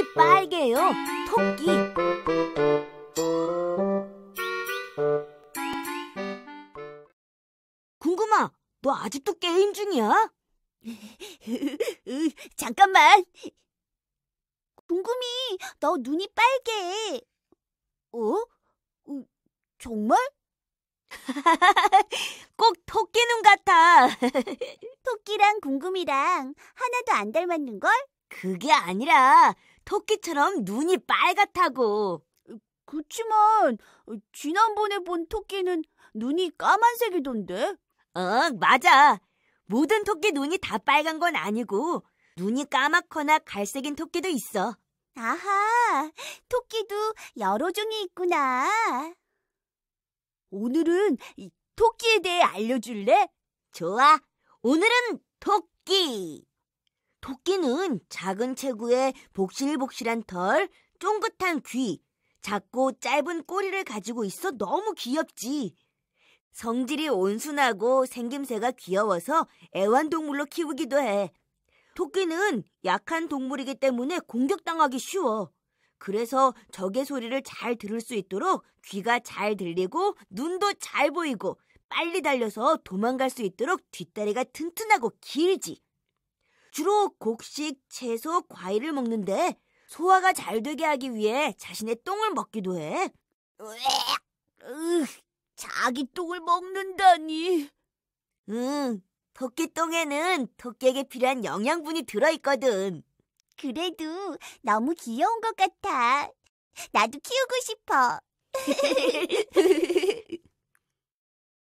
눈이 빨개요. 토끼. 궁금아, 너 아직도 게임 중이야? 잠깐만. 궁금이, 너 눈이 빨개. 어? 어 정말? 꼭 토끼 눈 같아. 토끼랑 궁금이랑 하나도 안 닮았는걸? 그게 아니라 토끼처럼 눈이 빨갛다고. 그치만 지난번에 본 토끼는 눈이 까만색이던데. 어, 맞아. 모든 토끼 눈이 다 빨간 건 아니고 눈이 까맣거나 갈색인 토끼도 있어. 아하, 토끼도 여러 종이 있구나. 오늘은 토끼에 대해 알려줄래? 좋아. 오늘은 토끼. 토끼는 작은 체구에 복실복실한 털, 쫑긋한 귀, 작고 짧은 꼬리를 가지고 있어 너무 귀엽지. 성질이 온순하고 생김새가 귀여워서 애완동물로 키우기도 해. 토끼는 약한 동물이기 때문에 공격당하기 쉬워. 그래서 적의 소리를 잘 들을 수 있도록 귀가 잘 들리고 눈도 잘 보이고 빨리 달려서 도망갈 수 있도록 뒷다리가 튼튼하고 길지. 주로 곡식, 채소, 과일을 먹는데 소화가 잘 되게 하기 위해 자신의 똥을 먹기도 해. 으, 자기 똥을 먹는다니. 응, 토끼 똥에는 토끼에게 필요한 영양분이 들어있거든. 그래도 너무 귀여운 것 같아. 나도 키우고 싶어.